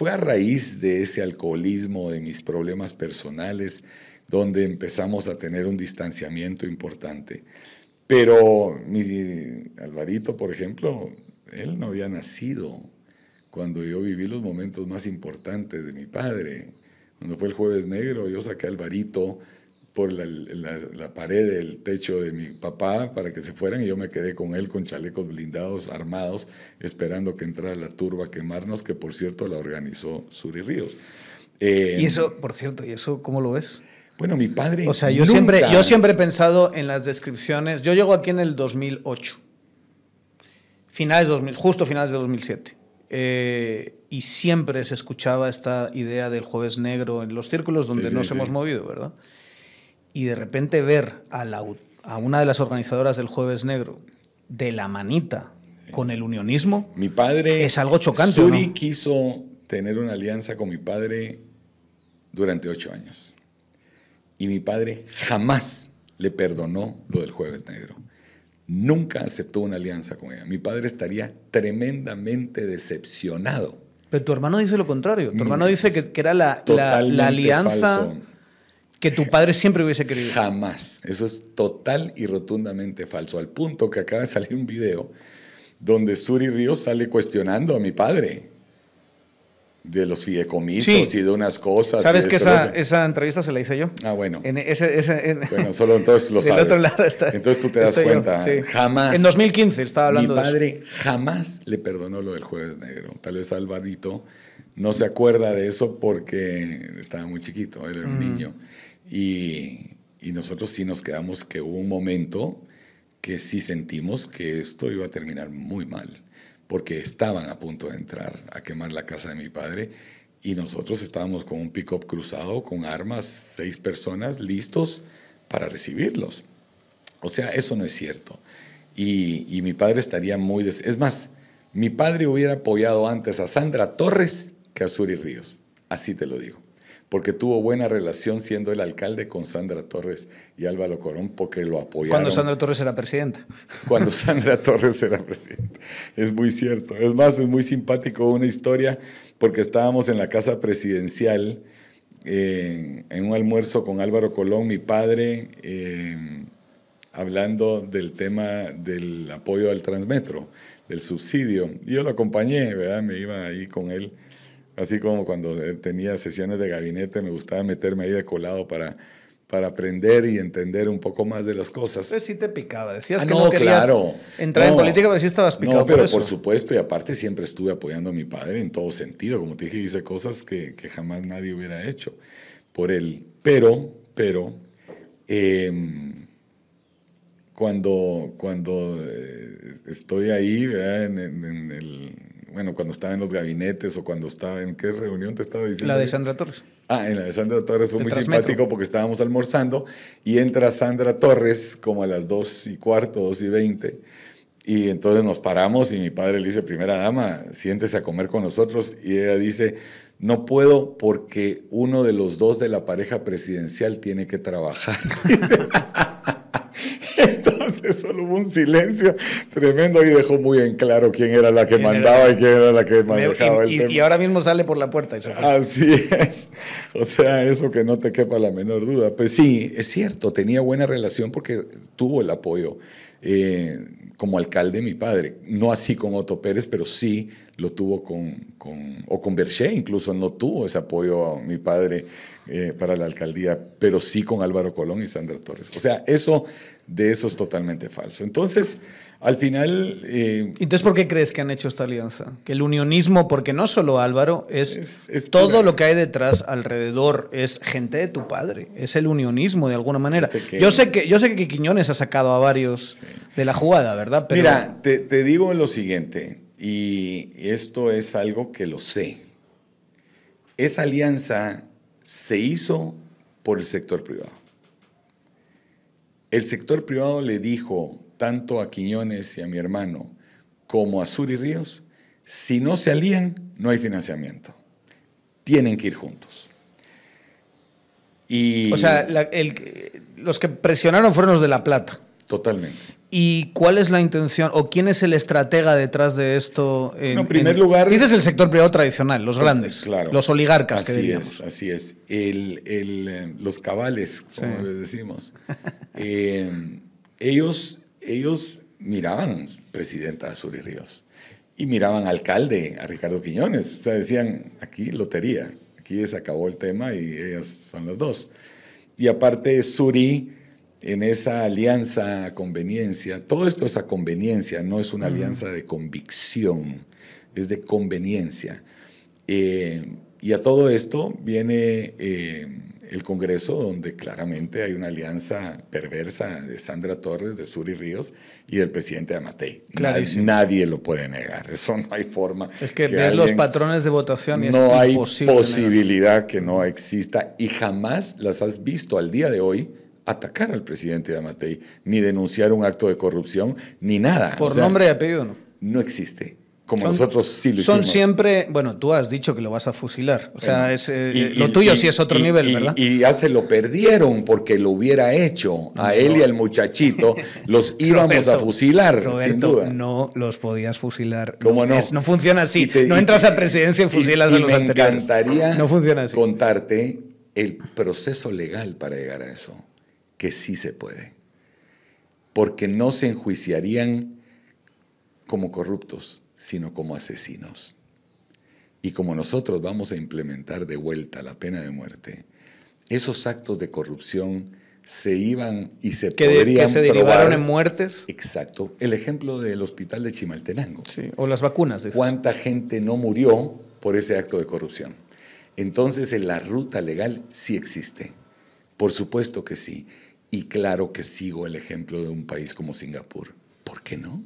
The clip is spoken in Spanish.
Fue a raíz de ese alcoholismo, de mis problemas personales, donde empezamos a tener un distanciamiento importante. Pero mi Alvarito, por ejemplo, él no había nacido cuando yo viví los momentos más importantes de mi padre. Cuando fue el jueves negro, yo saqué a Alvarito la, pared del techo de mi papá para que se fueran y yo me quedé con él con chalecos blindados armados esperando que entrara la turba a quemarnos, que por cierto la organizó Suri Ríos. y eh, eso, por cierto, ¿y eso cómo lo ves? Bueno, mi padre... O sea, yo, siempre, yo siempre he pensado en las descripciones, yo llego aquí en el 2008, finales 2000, justo finales de 2007. Eh, y siempre se escuchaba esta idea del jueves negro en los círculos donde nos hemos movido, ¿verdad? y de repente ver a, una de las organizadoras del Jueves Negro de la manita con el unionismo. Mi padre. Es algo chocante. Suri quiso tener una alianza con mi padre durante ocho años. Y mi padre jamás le perdonó lo del Jueves Negro. Nunca aceptó una alianza con ella. Mi padre estaría tremendamente decepcionado. Pero tu hermano dice lo contrario. Tu hermano dice que, era la, alianza que tu padre siempre hubiese querido. Jamás. Eso es total y rotundamente falso. Al punto que acaba de salir un video donde Suri Ríos sale cuestionando a mi padre de los fideicomisos y de unas cosas. ¿Sabes que esa, esa, entrevista se la hice yo? Ah, bueno. En ese, Bueno, solo entonces lo sabes. Del otro lado está, entonces tú te das cuenta. Jamás. En 2015 estaba hablando mi padre jamás le perdonó lo del Jueves Negro. Tal vez Alvarito no se acuerda de eso porque estaba muy chiquito, él era un mm. niño. Y, nosotros sí nos quedamos que hubo un momento que sí sentimos que esto iba a terminar muy mal, porque estaban a punto de entrar a quemar la casa de mi padre y nosotros estábamos con un pick-up cruzado, con armas, seis personas listos para recibirlos. O sea, eso no es cierto. Y, mi padre estaría muy... Es más, mi padre hubiera apoyado antes a Sandra Torres que a Suri Ríos. Así te lo digo porque tuvo buena relación siendo el alcalde con Sandra Torres y Álvaro Colón, porque lo apoyaron. Cuando Sandra Torres era presidenta. Cuando Sandra Torres era presidenta. Es muy cierto. Es más, es muy simpático una historia, porque estábamos en la casa presidencial, eh, en un almuerzo con Álvaro Colón, mi padre, eh, hablando del tema del apoyo al Transmetro, del subsidio. Y yo lo acompañé, ¿verdad? Me iba ahí con él Así como cuando eh, tenía sesiones de gabinete, me gustaba meterme ahí de colado para, para aprender y entender un poco más de las cosas. sí te picaba, decías ah, que no, querías claro. entrar en política, pero sí estabas picado. No, pero por, supuesto, y aparte siempre estuve apoyando a mi padre en todo sentido, como te dije, hice cosas que, jamás nadie hubiera hecho por él. Pero, pero, em, cuando, cuando eh, estoy ahí en el bueno, cuando estaba en los gabinetes o cuando estaba en qué reunión te estaba diciendo. La de Sandra Torres. Ah, en la de Sandra Torres fue muy simpático porque estábamos almorzando y entra Sandra Torres como a las 2 y cuarto, 2 y 20. Y entonces nos paramos y mi padre le dice, primera dama, siéntese a comer con nosotros. Y ella dice, no puedo porque uno de los dos de la pareja presidencial tiene que trabajar. solo hubo un silencio tremendo y dejó muy en claro quién era la que mandaba y quién era la que manejaba y, el tema. Y ahora mismo sale por la puerta. Así es. O sea, eso que no te quepa la menor duda. Pues sí, es cierto, tenía buena relación porque tuvo el apoyo eh, como alcalde mi padre. No así con Otto Pérez, pero sí lo tuvo con, o con Berché, incluso no tuvo ese apoyo a mi padre eh, para la alcaldía, pero sí con Álvaro Colón y Sandra Torres. O sea, eso de eso es totalmente falso. Entonces... Al final... ¿Y eh, Entonces, ¿por qué crees que han hecho esta alianza? Que el unionismo, porque no solo Álvaro, es, todo lo que hay detrás, alrededor, es gente de tu padre, es el unionismo de alguna manera. Yo, sé que, yo sé que Quiñones ha sacado a varios de la jugada, ¿verdad? Mira, te, te digo lo siguiente, y esto es algo que lo sé. Esa alianza se hizo por el sector privado. El sector privado le dijo tanto a Quiñones y a mi hermano como a Sur y Ríos, si no se alían, no hay financiamiento. Tienen que ir juntos. o sea, los que presionaron fueron los de La Plata. Totalmente. ¿Y cuál es la intención o quién es el estratega detrás de esto? En primer lugar. Dices el sector privado tradicional, los grandes, los oligarcas. Así que es, así es. Eh, los cabales, como les decimos. Eh, ellos ellos miraban presidenta Suri Ríos y miraban alcalde a Ricardo Quiñones. O sea, decían, aquí lotería, aquí se acabó el tema y ellas son las dos. Y aparte, Suri, en esa alianza conveniencia, todo esto es a conveniencia, no es una alianza de convicción, es de conveniencia. Eh, y a todo esto viene eh, el Congreso, donde claramente hay una alianza perversa de Sandra Torres, de Suri Ríos y del presidente Amatei. Nadie, lo puede negar, eso no hay forma. Es que, ves los patrones de votación y no hay posibilidad que no exista y jamás las has visto al día de hoy atacar al presidente Amatei, ni denunciar un acto de corrupción, ni nada. Por nombre y apellido, ¿no? No existe como nosotros sí lo hicimos. Son siempre, bueno, tú has dicho que lo vas a fusilar, o sea, es, eh, lo tuyo sí es otro nivel, ¿verdad? Y ya se lo perdieron porque lo hubiera hecho a él y al muchachito, los íbamos a fusilar, sin duda. No los podías fusilar. ¿Cómo no? no funciona así. no entras a presidencia y fusilas a los anteriores. Me encantaría contarte el proceso legal para llegar a eso, que sí se puede. Porque no se enjuiciarían como corruptos sino como asesinos. Y como nosotros vamos a implementar de vuelta la pena de muerte, esos actos de corrupción se iban y se que, podrían que se derivaron en muertes. Exacto. El ejemplo del hospital de Chimaltenango. Sí, o las vacunas. ¿Cuánta gente no murió por ese acto de corrupción? Entonces, en la ruta legal sí existe. Por supuesto que sí. Y claro que sigo el ejemplo de un país como Singapur. ¿Por qué no?